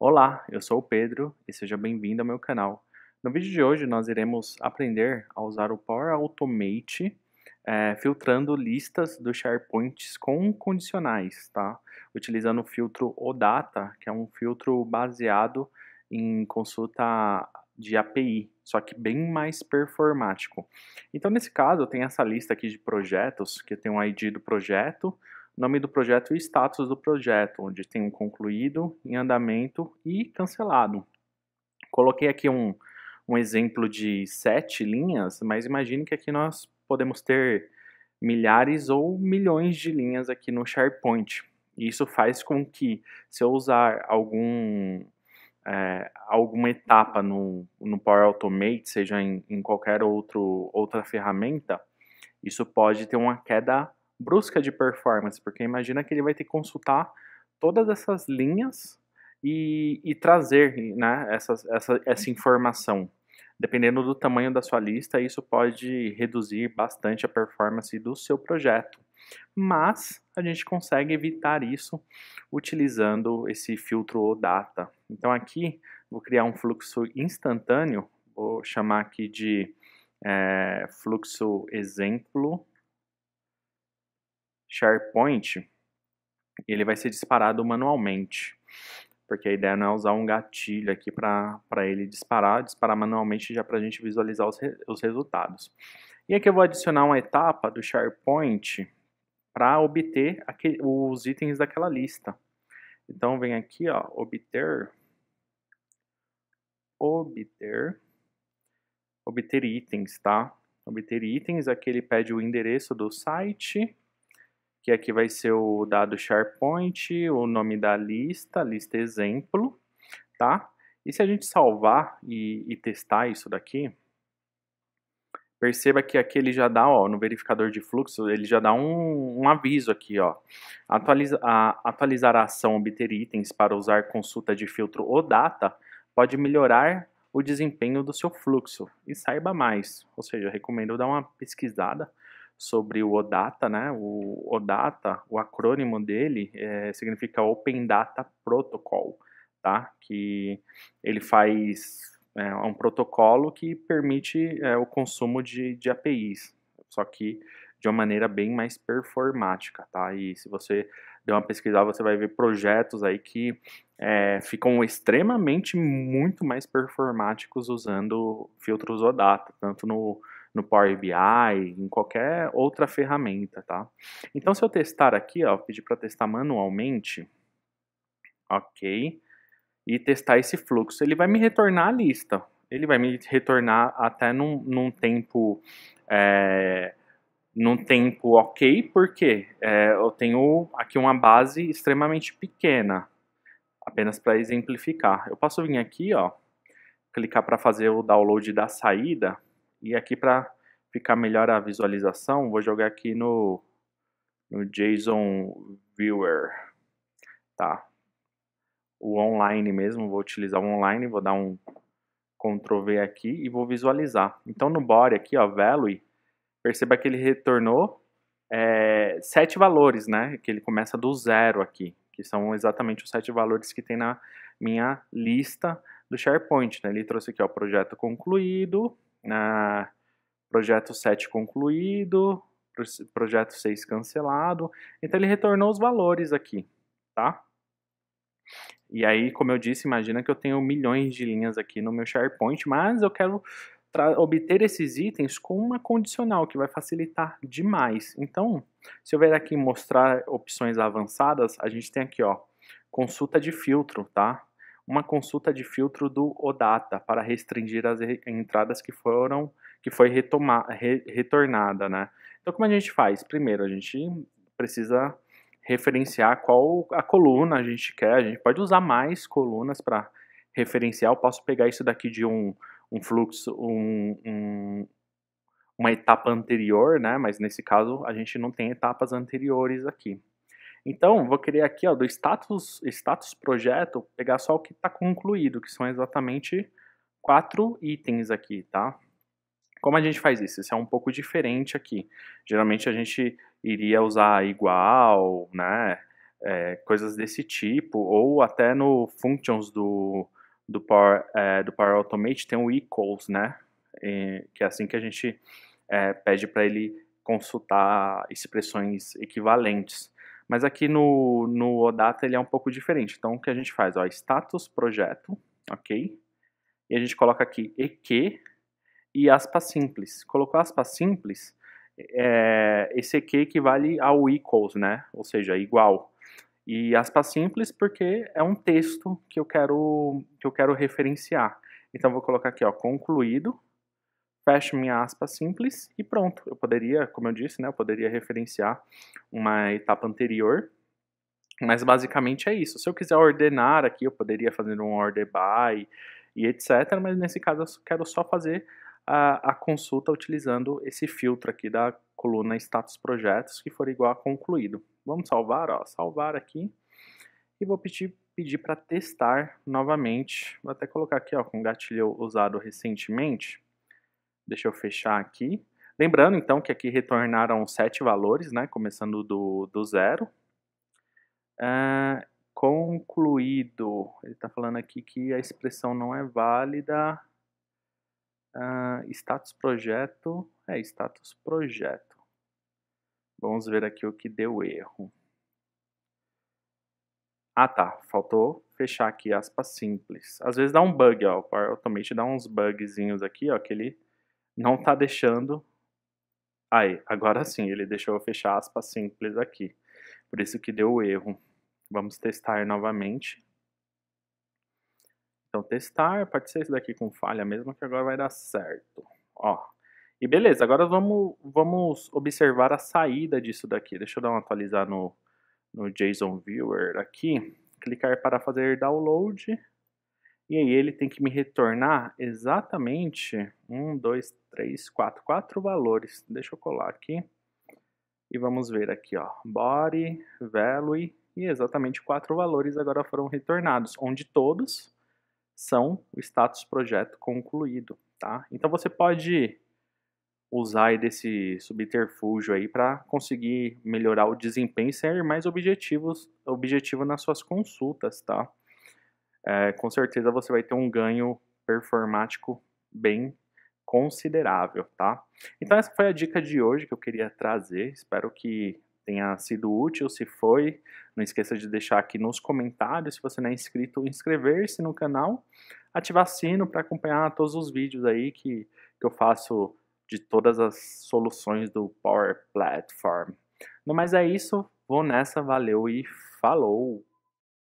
Olá, eu sou o Pedro e seja bem-vindo ao meu canal. No vídeo de hoje nós iremos aprender a usar o Power Automate é, filtrando listas do SharePoint com condicionais, tá? Utilizando o filtro OData, que é um filtro baseado em consulta de API, só que bem mais performático. Então, nesse caso, eu tenho essa lista aqui de projetos, que tem um ID do projeto, nome do projeto e status do projeto, onde tem um concluído, em andamento e cancelado. Coloquei aqui um, um exemplo de sete linhas, mas imagine que aqui nós podemos ter milhares ou milhões de linhas aqui no SharePoint. E isso faz com que, se eu usar algum, é, alguma etapa no, no Power Automate, seja em, em qualquer outro, outra ferramenta, isso pode ter uma queda brusca de performance, porque imagina que ele vai ter que consultar todas essas linhas e, e trazer né, essa, essa informação. Dependendo do tamanho da sua lista, isso pode reduzir bastante a performance do seu projeto. Mas a gente consegue evitar isso utilizando esse filtro ou data. Então aqui vou criar um fluxo instantâneo, vou chamar aqui de é, fluxo exemplo SharePoint, ele vai ser disparado manualmente, porque a ideia não é usar um gatilho aqui para ele disparar, disparar manualmente já é para a gente visualizar os, re, os resultados. E aqui eu vou adicionar uma etapa do SharePoint para obter aquele, os itens daquela lista. Então vem aqui, ó, obter, obter, obter itens, tá? Obter itens, aqui ele pede o endereço do site, que aqui vai ser o dado SharePoint, o nome da lista, lista exemplo, tá? E se a gente salvar e, e testar isso daqui, perceba que aqui ele já dá, ó, no verificador de fluxo, ele já dá um, um aviso aqui, ó. Atualiza, a, atualizar a ação obter itens para usar consulta de filtro ou data pode melhorar o desempenho do seu fluxo. E saiba mais, ou seja, recomendo dar uma pesquisada sobre o OData, né? O OData, o acrônimo dele é, significa Open Data Protocol, tá? Que ele faz é um protocolo que permite é, o consumo de, de APIs, só que de uma maneira bem mais performática, tá? E se você der uma pesquisada, você vai ver projetos aí que é, ficam extremamente muito mais performáticos usando filtros OData, tanto no no Power BI, em qualquer outra ferramenta, tá? Então, se eu testar aqui, ó, pedir para testar manualmente, ok, e testar esse fluxo, ele vai me retornar a lista. Ele vai me retornar até num, num tempo é, num tempo ok, porque é, eu tenho aqui uma base extremamente pequena, apenas para exemplificar. Eu posso vir aqui, ó, clicar para fazer o download da saída, e aqui para ficar melhor a visualização, vou jogar aqui no, no JSON Viewer, tá? O online mesmo, vou utilizar o online, vou dar um Ctrl V aqui e vou visualizar. Então no body aqui, ó, value, perceba que ele retornou é, sete valores, né? Que ele começa do zero aqui, que são exatamente os sete valores que tem na minha lista do SharePoint, né? Ele trouxe aqui, ó, projeto concluído, projeto 7 concluído, projeto 6 cancelado. Então ele retornou os valores aqui, tá? E aí, como eu disse, imagina que eu tenho milhões de linhas aqui no meu SharePoint, mas eu quero obter esses itens com uma condicional que vai facilitar demais. Então, se eu vier aqui mostrar opções avançadas, a gente tem aqui, ó, consulta de filtro, tá? uma consulta de filtro do OData para restringir as re entradas que foram que foi retoma, re, retornada, né? Então como a gente faz? Primeiro a gente precisa referenciar qual a coluna a gente quer. A gente pode usar mais colunas para referenciar. Eu posso pegar isso daqui de um, um fluxo, um, um, uma etapa anterior, né? Mas nesse caso a gente não tem etapas anteriores aqui. Então, vou querer aqui ó, do status, status projeto, pegar só o que está concluído, que são exatamente quatro itens aqui, tá? Como a gente faz isso? Isso é um pouco diferente aqui. Geralmente a gente iria usar igual, né? É, coisas desse tipo, ou até no functions do, do, Power, é, do Power Automate tem o equals, né? E, que é assim que a gente é, pede para ele consultar expressões equivalentes. Mas aqui no, no OData ele é um pouco diferente. Então o que a gente faz? Ó, status projeto, ok? E a gente coloca aqui EQ e aspa simples. Colocou aspa simples, é, esse EQ equivale ao equals, né? Ou seja, igual. E aspa simples porque é um texto que eu quero, que eu quero referenciar. Então vou colocar aqui, ó, concluído fecho minha aspa simples e pronto. Eu poderia, como eu disse, né, eu poderia referenciar uma etapa anterior, mas basicamente é isso. Se eu quiser ordenar aqui, eu poderia fazer um order by e etc, mas nesse caso eu quero só fazer a, a consulta utilizando esse filtro aqui da coluna status projetos que for igual a concluído. Vamos salvar, ó, salvar aqui e vou pedir pedir para testar novamente. Vou até colocar aqui ó, com gatilho usado recentemente. Deixa eu fechar aqui. Lembrando, então, que aqui retornaram sete valores, né, começando do, do zero. Ah, concluído. Ele está falando aqui que a expressão não é válida. Ah, status projeto. É, status projeto. Vamos ver aqui o que deu erro. Ah, tá. Faltou fechar aqui aspas simples. Às vezes dá um bug, ó. O Power Automate dá uns bugzinhos aqui, ó, que ele não está deixando. Aí, agora sim, ele deixou eu fechar aspas simples aqui. Por isso que deu o erro. Vamos testar novamente. Então, testar, pode ser isso daqui com falha mesmo, que agora vai dar certo. Ó. E beleza, agora vamos, vamos observar a saída disso daqui. Deixa eu dar uma atualizar no, no JSON Viewer aqui. Clicar para fazer download. E aí ele tem que me retornar exatamente um dois três quatro quatro valores. Deixa eu colar aqui. E vamos ver aqui, ó, body, value, e exatamente quatro valores agora foram retornados, onde todos são o status projeto concluído, tá? Então você pode usar desse subterfúgio aí para conseguir melhorar o desempenho e ser mais objetivos, objetivo nas suas consultas, tá? é, com certeza você vai ter um ganho performático bem considerável, tá? Então essa foi a dica de hoje que eu queria trazer. Espero que tenha sido útil. Se foi, não esqueça de deixar aqui nos comentários. Se você não é inscrito, inscrever-se no canal, ativar sino para acompanhar todos os vídeos aí que, que eu faço de todas as soluções do Power Platform. No mais é isso, vou nessa, valeu e falou!